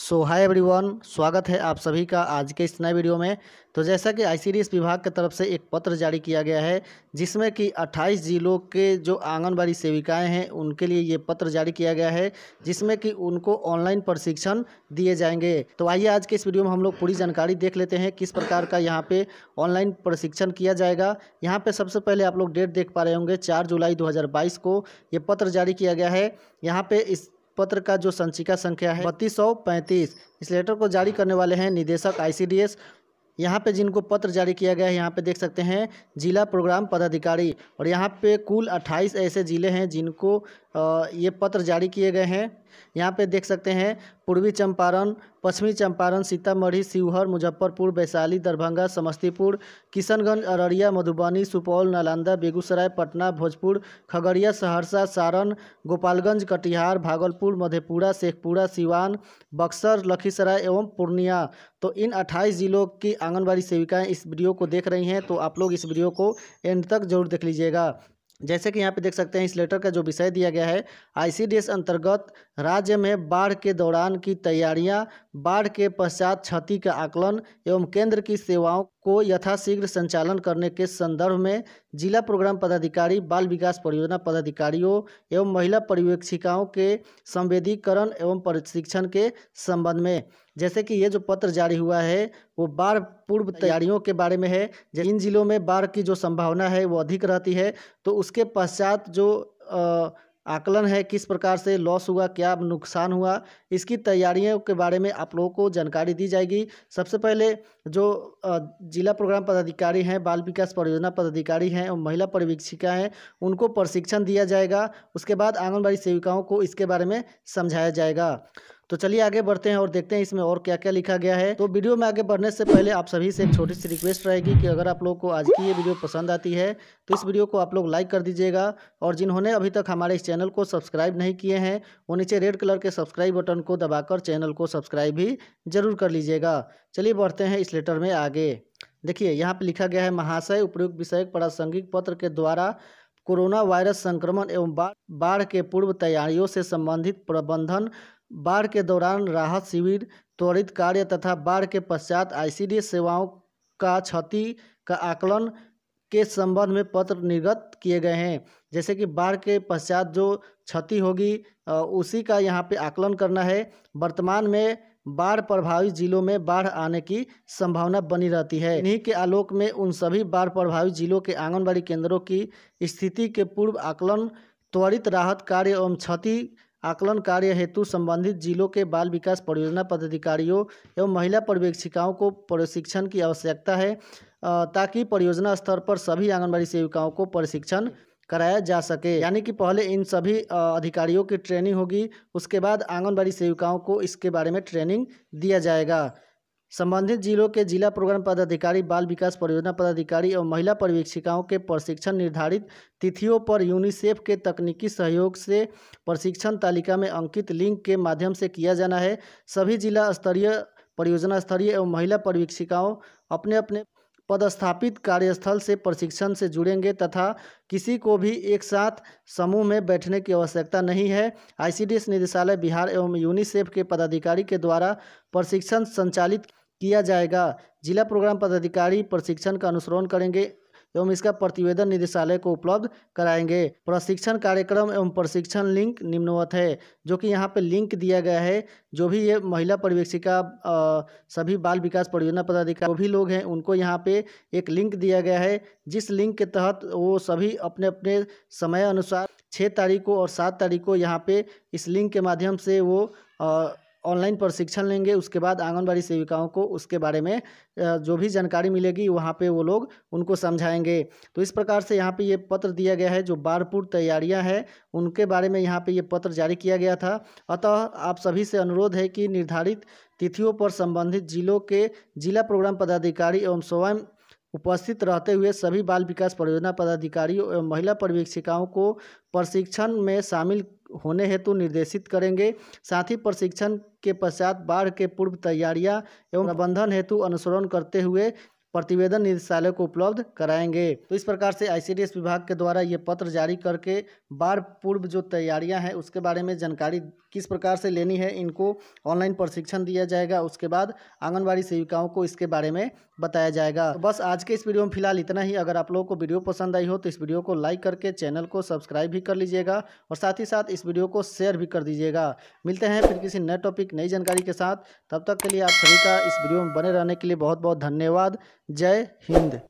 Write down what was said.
सो hi everyone स्वागत है आप सभी का आज के इस नए वीडियो में तो जैसा कि आईसीडीएस विभाग की तरफ से एक पत्र जारी किया गया है जिसमें कि 28 जिलों के जो आंगनबाड़ी सेविकाएं हैं उनके लिए ये पत्र जारी किया गया है जिसमें कि उनको ऑनलाइन प्रशिक्षण दिए जाएंगे तो आइए आज के इस वीडियो में हम लोग पूरी जानकारी देख लेते हैं किस प्रकार का यहाँ पर ऑनलाइन प्रशिक्षण किया जाएगा यहाँ पर सबसे पहले आप लोग डेट देख पा रहे होंगे चार जुलाई दो को ये पत्र जारी किया गया है यहाँ पर इस पत्र का जो संचिका संख्या है बत्तीस सौ पैंतीस इस लेटर को जारी करने वाले हैं निदेशक आईसीडीएस यहाँ पे जिनको पत्र जारी किया गया है यहाँ पे देख सकते हैं जिला प्रोग्राम पदाधिकारी और यहाँ पे कुल 28 ऐसे ज़िले हैं जिनको ये पत्र जारी किए गए हैं यहाँ पे देख सकते हैं पूर्वी चंपारण पश्चिमी चंपारण सीतामढ़ी शिवहर मुजफ्फरपुर वैशाली दरभंगा समस्तीपुर किशनगंज अररिया मधुबनी सुपौल नालंदा बेगूसराय पटना भोजपुर खगड़िया सहरसा सारण गोपालगंज कटिहार भागलपुर मधेपुरा शेखपुरा सिवान बक्सर लखीसराय एवं पूर्णिया तो इन 28 जिलों की आंगनबाड़ी सेविकाएँ इस वीडियो को देख रही हैं तो आप लोग इस वीडियो को एंड तक जरूर देख लीजिएगा जैसे कि यहाँ पे देख सकते हैं इस लेटर का जो विषय दिया गया है आईसीडीएस अंतर्गत राज्य में बाढ़ के दौरान की तैयारियां बाढ़ के पश्चात क्षति का आकलन एवं केंद्र की सेवाओं को यथाशीघ्र संचालन करने के संदर्भ में जिला प्रोग्राम पदाधिकारी बाल विकास परियोजना पदाधिकारियों एवं महिला पर्यवेक्षिकाओं के संवेदीकरण एवं प्रशिक्षण के संबंध में जैसे कि ये जो पत्र जारी हुआ है वो बाढ़ पूर्व तैयारियों के बारे में है इन जिलों में बाढ़ की जो संभावना है वो अधिक रहती है तो उसके पश्चात जो आ, आकलन है किस प्रकार से लॉस हुआ क्या नुकसान हुआ इसकी तैयारियों के बारे में आप लोगों को जानकारी दी जाएगी सबसे पहले जो जिला प्रोग्राम पदाधिकारी हैं बाल विकास परियोजना पदाधिकारी हैं और महिला पर्यवेक्षिका हैं उनको प्रशिक्षण दिया जाएगा उसके बाद आंगनबाड़ी सेविकाओं को इसके बारे में समझाया जाएगा तो चलिए आगे बढ़ते हैं और देखते हैं इसमें और क्या क्या लिखा गया है तो वीडियो में आगे बढ़ने से पहले आप सभी से एक छोटी सी रिक्वेस्ट रहेगी कि अगर आप लोग को आज की ये वीडियो पसंद आती है तो इस वीडियो को आप लोग लाइक कर दीजिएगा और जिन्होंने अभी तक हमारे इस चैनल को सब्सक्राइब नहीं किए हैं वो नीचे रेड कलर के सब्सक्राइब बटन को दबाकर चैनल को सब्सक्राइब भी जरूर कर लीजिएगा चलिए बढ़ते हैं इस लेटर में आगे देखिए यहाँ पे लिखा गया है महाशय उपयुक्त विषय प्रासंगिक पत्र के द्वारा कोरोना वायरस संक्रमण एवं बाढ़ के पूर्व तैयारियों से संबंधित प्रबंधन बाढ़ के दौरान राहत शिविर त्वरित कार्य तथा बाढ़ के पश्चात आईसीडी सेवाओं का क्षति का आकलन के संबंध में पत्र निर्गत किए गए हैं जैसे कि बाढ़ के पश्चात जो क्षति होगी उसी का यहाँ पे आकलन करना है वर्तमान में बाढ़ प्रभावित जिलों में बाढ़ आने की संभावना बनी रहती है इन्हीं के आलोक में उन सभी बाढ़ प्रभावित जिलों के आंगनबाड़ी केंद्रों की स्थिति के पूर्व आकलन त्वरित राहत कार्य एवं क्षति आकलन कार्य हेतु संबंधित जिलों के बाल विकास परियोजना पदाधिकारियों एवं महिला पर्यवेक्षिकाओं को प्रशिक्षण की आवश्यकता है ताकि परियोजना स्तर पर सभी आंगनबाड़ी सेविकाओं को प्रशिक्षण कराया जा सके यानी कि पहले इन सभी अधिकारियों की ट्रेनिंग होगी उसके बाद आंगनबाड़ी सेविकाओं को इसके बारे में ट्रेनिंग दिया जाएगा संबंधित जिलों के जिला प्रोग्राम पदाधिकारी बाल विकास परियोजना पदाधिकारी और महिला पर्यवेक्षिकाओं के प्रशिक्षण निर्धारित तिथियों पर यूनिसेफ के तकनीकी सहयोग से प्रशिक्षण तालिका में अंकित लिंक के माध्यम से किया जाना है सभी जिला स्तरीय परियोजना स्तरीय एवं महिला पर्यवेक्षिकाओं अपने अपने पदस्थापित कार्यस्थल से प्रशिक्षण से जुड़ेंगे तथा किसी को भी एक साथ समूह में बैठने की आवश्यकता नहीं है आईसीडीएस निदेशालय बिहार एवं यूनिसेफ के पदाधिकारी के द्वारा प्रशिक्षण संचालित किया जाएगा जिला प्रोग्राम पदाधिकारी प्रशिक्षण का अनुसरण करेंगे एवं इसका प्रतिवेदन निदेशालय को उपलब्ध कराएंगे प्रशिक्षण कार्यक्रम एवं प्रशिक्षण लिंक निम्नवत है जो कि यहाँ पे लिंक दिया गया है जो भी ये महिला पर्यवेक्षिका सभी बाल विकास परियोजना पदाधिकारी जो भी लोग हैं उनको यहाँ पे एक लिंक दिया गया है जिस लिंक के तहत वो सभी अपने अपने समय अनुसार छः तारीख को और सात तारीख को यहाँ पे इस लिंक के माध्यम से वो आ, ऑनलाइन प्रशिक्षण लेंगे उसके बाद आंगनबाड़ी सेविकाओं को उसके बारे में जो भी जानकारी मिलेगी वहाँ पे वो लोग उनको समझाएंगे तो इस प्रकार से यहाँ पे ये पत्र दिया गया है जो बारपुर तैयारियाँ हैं उनके बारे में यहाँ पे ये पत्र जारी किया गया था अतः आप सभी से अनुरोध है कि निर्धारित तिथियों पर संबंधित जिलों के जिला प्रोग्राम पदाधिकारी एवं स्वयं उपस्थित रहते हुए सभी बाल विकास परियोजना पदाधिकारियों एवं महिला पर्यवेक्षिकाओं को प्रशिक्षण में शामिल होने हेतु निर्देशित करेंगे साथ ही प्रशिक्षण के पश्चात बाढ़ के पूर्व तैयारियां एवं प्रबंधन हेतु अनुसरण करते हुए प्रतिवेदन निदेशालय को उपलब्ध कराएंगे तो इस प्रकार से आईसीडीएस विभाग के द्वारा ये पत्र जारी करके बाढ़ पूर्व जो तैयारियां हैं उसके बारे में जानकारी किस प्रकार से लेनी है इनको ऑनलाइन प्रशिक्षण दिया जाएगा उसके बाद आंगनबाड़ी सेविकाओं को इसके बारे में बताया जाएगा तो बस आज के इस वीडियो में फिलहाल इतना ही अगर आप लोगों को वीडियो पसंद आई हो तो इस वीडियो को लाइक करके चैनल को सब्सक्राइब भी कर लीजिएगा और साथ ही साथ इस वीडियो को शेयर भी कर दीजिएगा मिलते हैं फिर किसी नए टॉपिक नई जानकारी के साथ तब तक के लिए आप सभी का इस वीडियो में बने रहने के लिए बहुत बहुत धन्यवाद जय हिंद